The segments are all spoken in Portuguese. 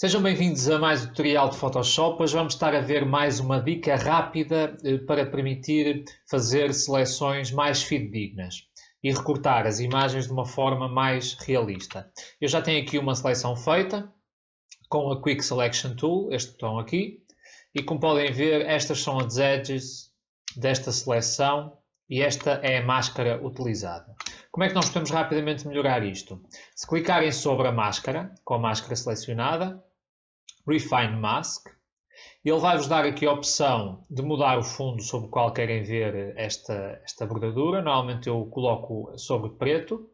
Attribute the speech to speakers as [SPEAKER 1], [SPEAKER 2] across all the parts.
[SPEAKER 1] Sejam bem-vindos a mais um tutorial de Photoshop. Hoje vamos estar a ver mais uma dica rápida eh, para permitir fazer seleções mais fidedignas e recortar as imagens de uma forma mais realista. Eu já tenho aqui uma seleção feita com a Quick Selection Tool, este botão aqui, e como podem ver estas são as edges desta seleção e esta é a máscara utilizada. Como é que nós podemos rapidamente melhorar isto? Se clicarem sobre a máscara, com a máscara selecionada, Refine Mask. Ele vai-vos dar aqui a opção de mudar o fundo sobre o qual querem ver esta, esta bordadura. Normalmente eu coloco sobre preto.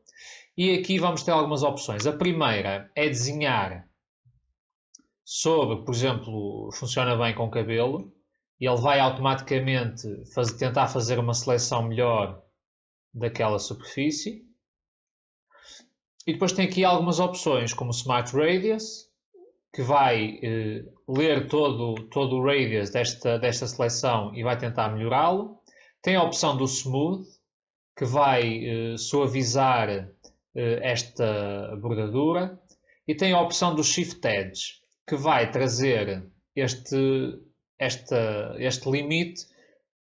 [SPEAKER 1] E aqui vamos ter algumas opções. A primeira é desenhar sobre, por exemplo, funciona bem com cabelo. Ele vai automaticamente fazer, tentar fazer uma seleção melhor daquela superfície. E depois tem aqui algumas opções, como Smart Radius, que vai eh, ler todo, todo o radius desta, desta seleção e vai tentar melhorá-lo. Tem a opção do smooth, que vai eh, suavizar eh, esta bordadura. E tem a opção do shift edge, que vai trazer este, esta, este limite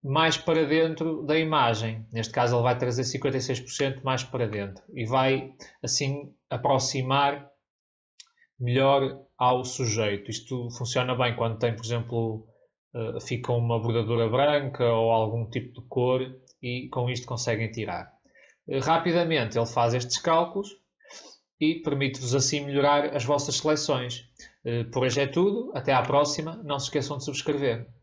[SPEAKER 1] mais para dentro da imagem. Neste caso, ele vai trazer 56% mais para dentro e vai assim aproximar melhor ao sujeito. Isto funciona bem quando tem, por exemplo, eh, fica uma bordadura branca ou algum tipo de cor e com isto conseguem tirar. Eh, rapidamente ele faz estes cálculos e permite-vos assim melhorar as vossas seleções. Eh, por hoje é tudo, até à próxima, não se esqueçam de subscrever.